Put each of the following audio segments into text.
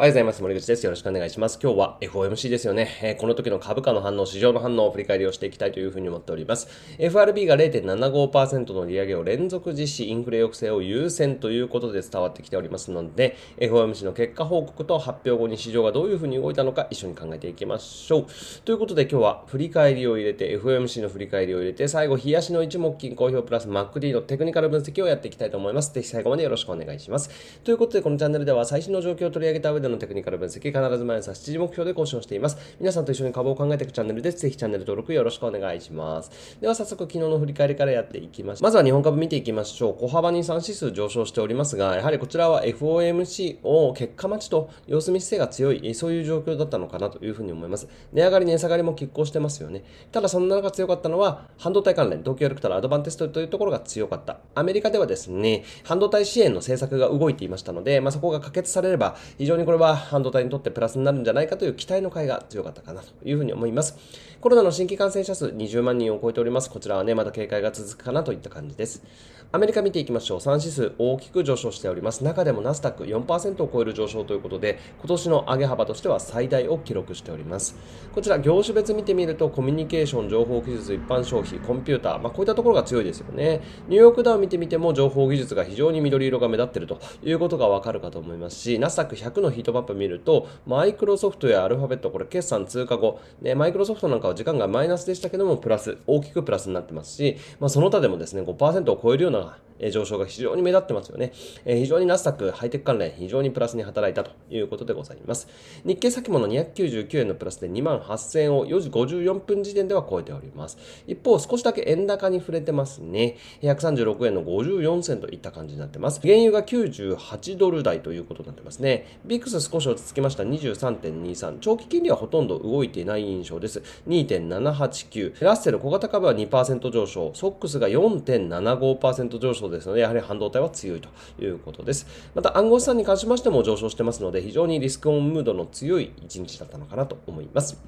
おはようございます。森口です。よろしくお願いします。今日は FOMC ですよね。えー、この時の株価の反応、市場の反応を振り返りをしていきたいというふうに思っております。FRB が0.75%の利上げを連続実施、インフレ抑制を優先ということで伝わってきておりますので、FOMC の結果報告と発表後に市場がどういうふうに動いたのか一緒に考えていきましょう。ということで今日は振り返りを入れて、FOMC の振り返りを入れて、最後、冷やしの一目金公表プラス MacD のテクニカル分析をやっていきたいと思います。ぜひ最後までよろしくお願いします。ということで、このチャンネルでは最新の状況を取り上げた上でのテクニカル分析、必ず毎朝7時目標で更新をしています。皆さんと一緒に株を考えていくチャンネルです。ぜひチャンネル登録よろしくお願いします。では早速昨日の振り返りからやっていきましょう。まずは日本株見ていきましょう。小幅に3指数上昇しておりますが、やはりこちらは FOMC を結果待ちと様子見姿勢が強い、そういう状況だったのかなというふうに思います。値上がり、値下がりも拮抗してますよね。ただそんな中強かったのは、半導体関連、東京エレクトラアドバンテストというところが強かった。アメリカではですね、半導体支援の政策が動いていましたので、まあ、そこが可決されれば、非常にこれは半導体にとってプラスになるんじゃないかという期待の会が強かったかなというふうに思います。コロナの新規感染者数20万人を超えております。こちらはね、まだ警戒が続くかなといった感じです。アメリカ見ていきましょう。3指数大きく上昇しております。中でもナスダック4%を超える上昇ということで、今年の上げ幅としては最大を記録しております。こちら、業種別見てみると、コミュニケーション、情報技術、一般消費、コンピューター、まあ、こういったところが強いですよね。ニューヨークダウン見てみても、情報技術が非常に緑色が目立っているということがわかるかと思いますし、ナスダック100のヒートマップ見ると、マイクロソフトやアルファベット、これ決算通過後、ね、マイクロソフトなんかは時間がマイナスでしたけども、プラス、大きくプラスになってますし、まあ、その他でもですね、5%を超えるようなな上昇が非常に目立ってますよね。えー、非常にナスタック、ハイテク関連、非常にプラスに働いたということでございます。日経先物299円のプラスで2万8000円を4時54分時点では超えております。一方、少しだけ円高に触れてますね。136円の54銭といった感じになってます。原油が98ドル台ということになってますね。ックス少し落ち着きました。23.23。長期金利はほとんど動いていない印象です。2.789。ラッセル小型株は2%上昇。ソックスが4.75% 5%上昇ですので、やはり半導体は強いということです。また暗号資産に関しましても上昇してますので、非常にリスクオンムードの強い1日だったのかなと思います。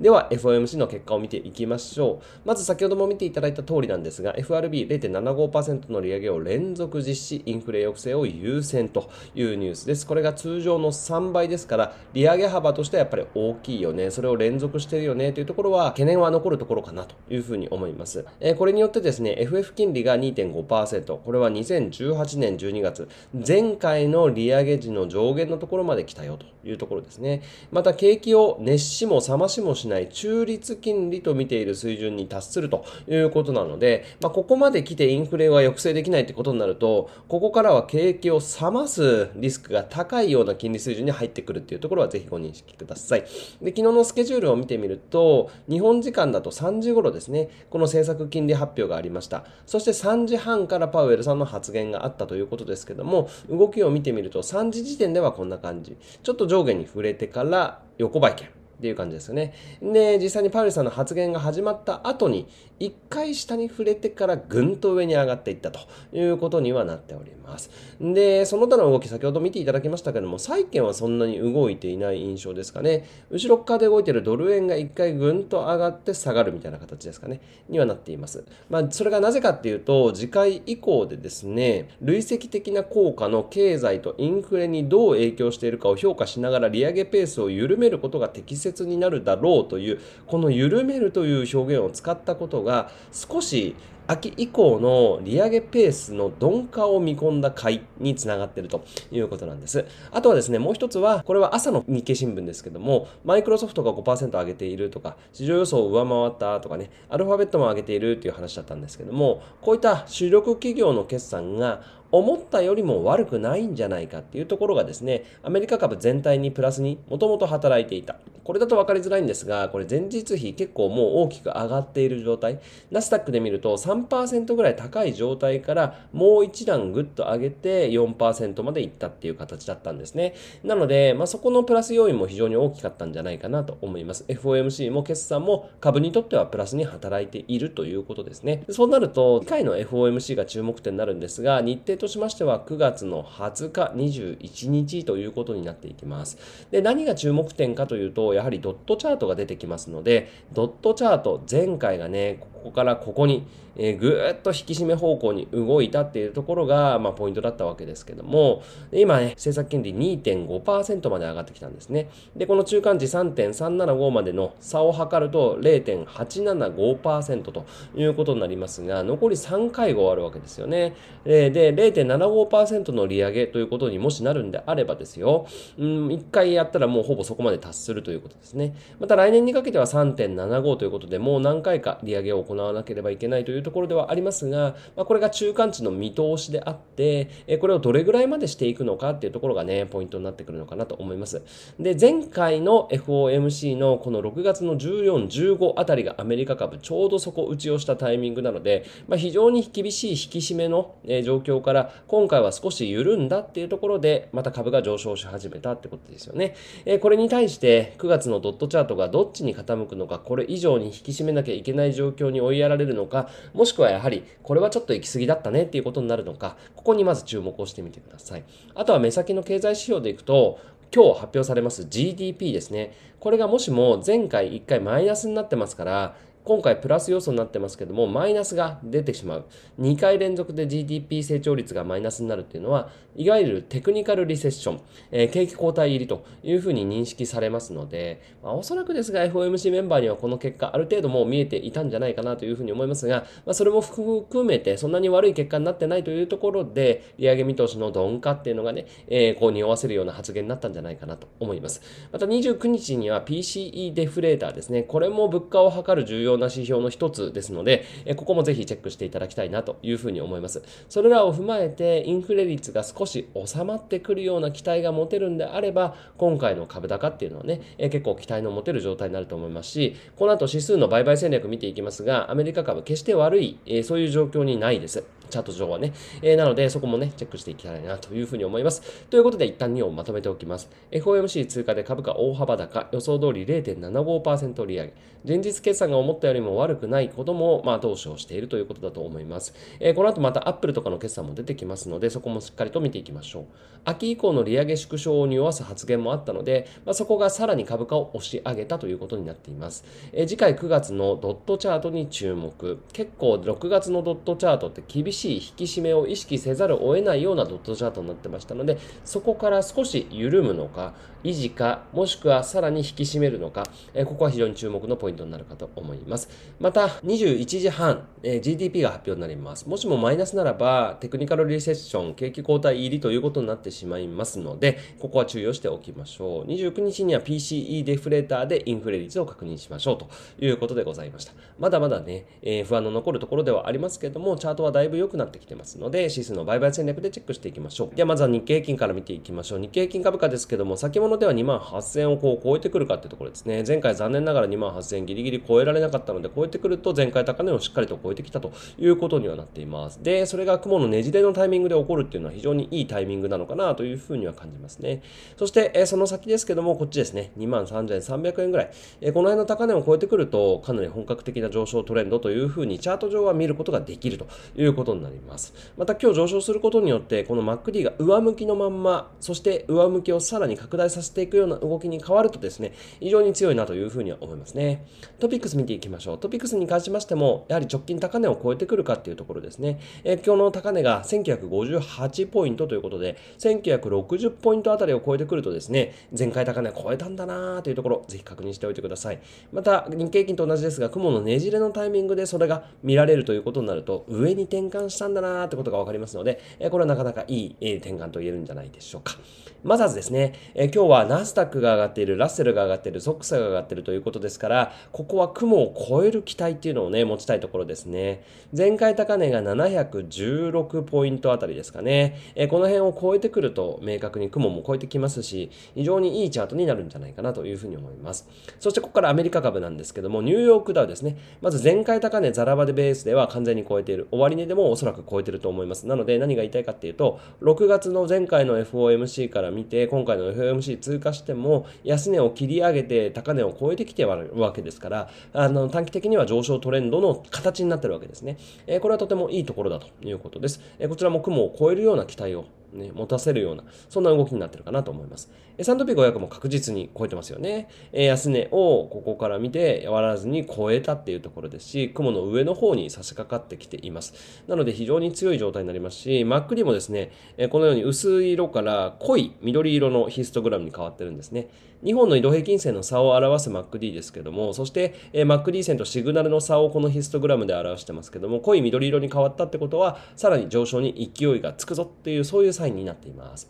では FOMC の結果を見ていきましょう。まず先ほども見ていただいた通りなんですが、FRB0.75% の利上げを連続実施、インフレ抑制を優先というニュースです。これが通常の3倍ですから、利上げ幅としてはやっぱり大きいよね。それを連続してるよねというところは、懸念は残るところかなというふうに思います。えー、これによってですね、FF 金利が2.5%、これは2018年12月、前回の利上げ時の上限のところまで来たよというところですね。また景気を熱しも冷ましもしない中立金利と見ている水準に達するということなので、まあ、ここまで来てインフレは抑制できないってことになると、ここからは景気を冷ますリスクが高いような金利水準に入ってくるっていうところはぜひご認識ください。で、昨日のスケジュールを見てみると、日本時間だと3時頃ですね、この政策金利発表がありました。そして3時半からパウエルさんの発言があったということですけども、動きを見てみると3時時点ではこんな感じ。ちょっと上下に触れてから横ばい券。っていう感じですよね。で、実際にパウエルさんの発言が始まった後に、一回下に触れてからぐんと上に上がっていったということにはなっております。で、その他の動き、先ほど見ていただきましたけども、債券はそんなに動いていない印象ですかね。後ろ側で動いているドル円が一回ぐんと上がって下がるみたいな形ですかね。にはなっています。まあ、それがなぜかっていうと、次回以降でですね、累積的な効果の経済とインフレにどう影響しているかを評価しながら利上げペースを緩めることが適切切になるだろうというこの「緩める」という表現を使ったことが少し秋以降の利上げペースの鈍化を見込んだ買いにつながっているということなんです。あとはですね、もう一つは、これは朝の日経新聞ですけども、マイクロソフトが5%上げているとか、市場予想を上回ったとかね、アルファベットも上げているという話だったんですけども、こういった主力企業の決算が思ったよりも悪くないんじゃないかっていうところがですね、アメリカ株全体にプラスにもともと働いていた。これだと分かりづらいんですが、これ前日比結構もう大きく上がっている状態。ナスダックで見ると3%ぐらい高い状態からもう一段ぐっと上げて4%までいったっていう形だったんですね。なので、まあ、そこのプラス要因も非常に大きかったんじゃないかなと思います。FOMC も決算も株にとってはプラスに働いているということですね。そうなると、次回の FOMC が注目点になるんですが、日程としましては9月の20日、21日ということになっていきます。で、何が注目点かというと、やはりドットチャートが出てきますので、ドットチャート、前回がね、ここからここに、えー、ぐーっと引き締め方向に動いたっていうところが、まあ、ポイントだったわけですけども、今ね、政策金利2.5%まで上がってきたんですね。で、この中間値3.375までの差を測ると0.875%ということになりますが、残り3回終わるわけですよね。で、で0.75%の利上げということにもしなるんであればですよ、うん、1回やったらもうほぼそこまで達するということですね。また来年にかけては3.75ということで、もう何回か利上げを行わなければいけないというところではありますが、まあ、これが中間値の見通しであって、えこれをどれぐらいまでしていくのかっていうところがね、ポイントになってくるのかなと思います。で、前回の FOMC のこの6月の14、15あたりがアメリカ株ちょうど底打ちをしたタイミングなので、まあ、非常に厳しい引き締めのえ状況から、今回は少し緩んだっていうところで、また株が上昇し始めたってことですよね。えー、これに対して、9月のドットチャートがどっちに傾くのか、これ以上に引き締めなきゃいけない状況に追いやられるのか、もしくはやはり、これはちょっと行き過ぎだったねっていうことになるのか、ここにまず注目をしてみてください。あとは目先の経済指標でいくと、今日発表されます GDP ですね。これがもしも前回1回マイナスになってますから、今回プラス要素になってますけども、マイナスが出てしまう。2回連続で GDP 成長率がマイナスになるっていうのは、いわゆるテクニカルリセッション、えー、景気後退入りというふうに認識されますので、まあ、おそらくですが FOMC メンバーにはこの結果、ある程度もう見えていたんじゃないかなというふうに思いますが、まあ、それも含めてそんなに悪い結果になってないというところで、利上げ見通しの鈍化っていうのがね、えー、こう匂わせるような発言になったんじゃないかなと思います。また29日には PCE デフレーターですね。これも物価を測る重要な指標の一つですので、えここもぜひチェックしていただきたいなというふうに思います。それらを踏まえて、インフレ率が少し収まってくるような期待が持てるんであれば、今回の株高っていうのはね、え結構期待の持てる状態になると思いますし、この後指数の売買戦略見ていきますが、アメリカ株決して悪い、えそういう状況にないです。チャット上はね。えー、なので、そこもね、チェックしていきたいなというふうに思います。ということで、一旦2をまとめておきます。FOMC 通貨で株価大幅高、予想通り0.75%利上げ。前日決算が思ったよりも悪くないことも、まあ、投資をしているということだと思います。えー、この後また Apple とかの決算も出てきますので、そこもしっかりと見ていきましょう。秋以降の利上げ縮小を匂わす発言もあったので、まあ、そこがさらに株価を押し上げたということになっています。えー、次回9月のドットチャートに注目。結構6月のドットチャートって厳しいしい引き締めを意識せざるを得ないようなドットチャートになってましたので、そこから少し緩むのか、維持か、もしくはさらに引き締めるのか、えここは非常に注目のポイントになるかと思います。また、21時半、え GDP が発表になります。もしもマイナスならば、テクニカルリセッション、景気後退入りということになってしまいますので、ここは注意をしておきましょう。29日には PCE デフレーターでインフレ率を確認しましょうということでございました。まだまだね、えー、不安の残るところではありますけれども、チャートはだいぶ良良くなってきてますので、指数の売買戦略でチェックしていきましょう。では、まずは日経均から見ていきましょう。日経均株価ですけども、先物では2万8000をこう超えてくるかってところですね。前回残念ながら2万8000ギリギリ超えられなかったので、超えてくると前回高値をしっかりと超えてきたということにはなっています。で、それが雲のねじれのタイミングで起こるっていうのは非常にいいタイミングなのかなというふうには感じますね。そして、えその先ですけども、こっちですね、2万3300円ぐらい。えこの辺の高値を超えてくると、かなり本格的な上昇トレンドというふうにチャート上は見ることができるということになります。また今日上昇することによって、この MacD が上向きのまんま、そして上向きをさらに拡大させていくような動きに変わるとですね、非常に強いなというふうには思いますね。トピックス見ていきましょう。トピックスに関しましても、やはり直近高値を超えてくるかっていうところですね。え今日の高値が1958ポイントということで、1960ポイントあたりを超えてくるとですね、前回高値を超えたんだなというところ、ぜひ確認しておいてください。また、日経金と同じですが、雲のねじれのタイミングでそれが見られるということになると、上に転換したんだなーってことが分かりますので、えこれはなかなかいい、え転換と言えるんじゃないでしょうか。まずですね、え今日はナスダックが上がっている、ラッセルが上がっている、ソックスが上がっているということですから、ここは雲を超える期待っていうのをね、持ちたいところですね。前回高値が716ポイントあたりですかね。えこの辺を超えてくると、明確に雲も超えてきますし、非常にいいチャートになるんじゃないかなというふうに思います。そしてここからアメリカ株なんですけども、ニューヨークダウですね。まず前回高値ザラバでベースでは完全に超えている。終値でもそらく超えてると思います。なので何が言いたいかっていうと、6月の前回の FOMC から見て、今回の FOMC 通過しても、安値を切り上げて高値を超えてきてはるわけですから、あの短期的には上昇トレンドの形になってるわけですね。えー、これはとてもいいところだということです。えー、こちらも雲を超えるような期待をね、持たせるような、そんな動きになってるかなと思います。S&P500 も確実に超えてますよね。え安値をここから見て、終らずに超えたっていうところですし、雲の上の方に差し掛かってきています。なので非常に強い状態になりますし、マックリもですね、えこのように薄い色から濃い緑色のヒストグラムに変わってるんですね。日本の移動平均線の差を表す MacD ですけども、そして、えー、MacD 線とシグナルの差をこのヒストグラムで表してますけども、濃い緑色に変わったってことは、さらに上昇に勢いがつくぞっていう、そういうサインになっています。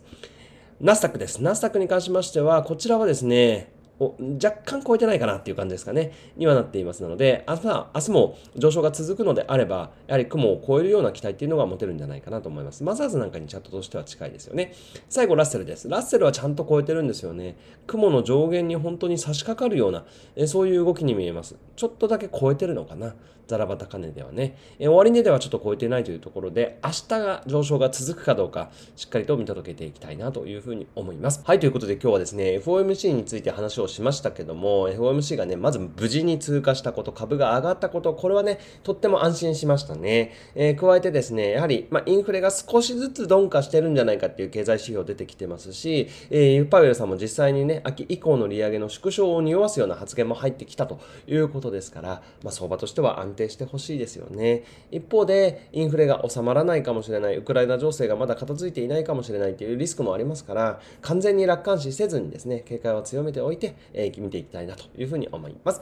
ナスダックです。ナスダックに関しましては、こちらはですね、お若干超えてないかなっていう感じですかね、にはなっていますので、明日明日も上昇が続くのであれば、やはり雲を超えるような期待っていうのが持てるんじゃないかなと思います。マザーズなんかにチャットとしては近いですよね。最後、ラッセルです。ラッセルはちゃんと超えてるんですよね。雲の上限に本当に差し掛かるような、えそういう動きに見えます。ちょっとだけ超えてるのかな。ザラバ高金ではね、えー、終値ではちょっと超えてないというところで、明日が上昇が続くかどうか、しっかりと見届けていきたいなというふうに思います。はい、ということで今日はですね、FOMC について話をしましたけども、FOMC がね、まず無事に通過したこと、株が上がったこと、これはね、とっても安心しましたね。えー、加えてですね、やはり、まあ、インフレが少しずつ鈍化してるんじゃないかっていう経済指標出てきてますし、えー、パウエルさんも実際にね、秋以降の利上げの縮小を匂わすような発言も入ってきたということですから、まあ、相場としては安定定してほしいですよね。一方で、インフレが収まらないかもしれない、ウクライナ情勢がまだ片付いていないかもしれないというリスクもありますから、完全に楽観視せずにですね、警戒を強めておいて、えー、見ていきたいなというふうに思います。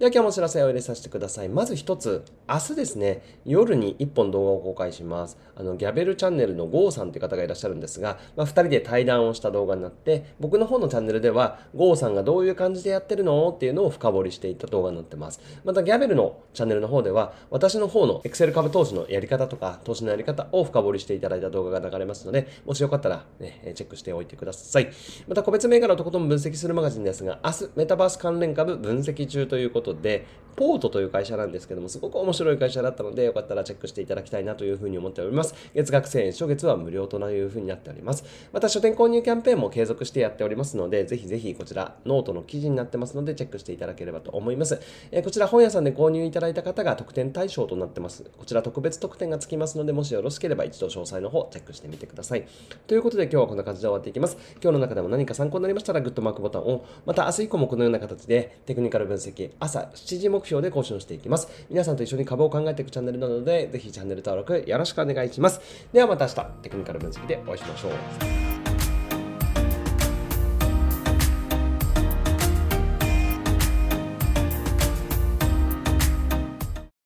では今日もお知らせを入れさせてください。まず一つ、明日ですね、夜に1本動画を公開します。あの、ギャベルチャンネルのゴーさんという方がいらっしゃるんですが、まあ、2人で対談をした動画になって、僕の方のチャンネルでは、ゴーさんがどういう感じでやってるのっていうのを深掘りしていった動画になってます。また、ギャベルのチャンネルの方方では、私の方の Excel 株投資のやり方とか、投資のやり方を深掘りしていただいた動画が流れますので、もしよかったら、ね、チェックしておいてください。また、個別銘柄のとことん分析するマガジンですが、明日、メタバース関連株分析中ということで、ポートという会社なんですけども、すごく面白い会社だったので、よかったらチェックしていただきたいなというふうに思っております。月額1000円、初月は無料というふうになっております。また、書店購入キャンペーンも継続してやっておりますので、ぜひぜひこちら、ノートの記事になってますので、チェックしていただければと思います。えー、こちら、本屋さんで購入いただいた方が特典対象となってます。こちら、特別特典がつきますので、もしよろしければ一度詳細の方、チェックしてみてください。ということで、今日はこんな感じで終わっていきます。今日の中でも何か参考になりましたら、グッドマークボタンを、また明日以降もこのような形で、テクニカル分析、朝7時目標で更新をしていきます。皆さんと一緒に株を考えていくチャンネルなので、ぜひチャンネル登録よろしくお願いします。ではまた明日、テクニカル分析でお会いしましょう。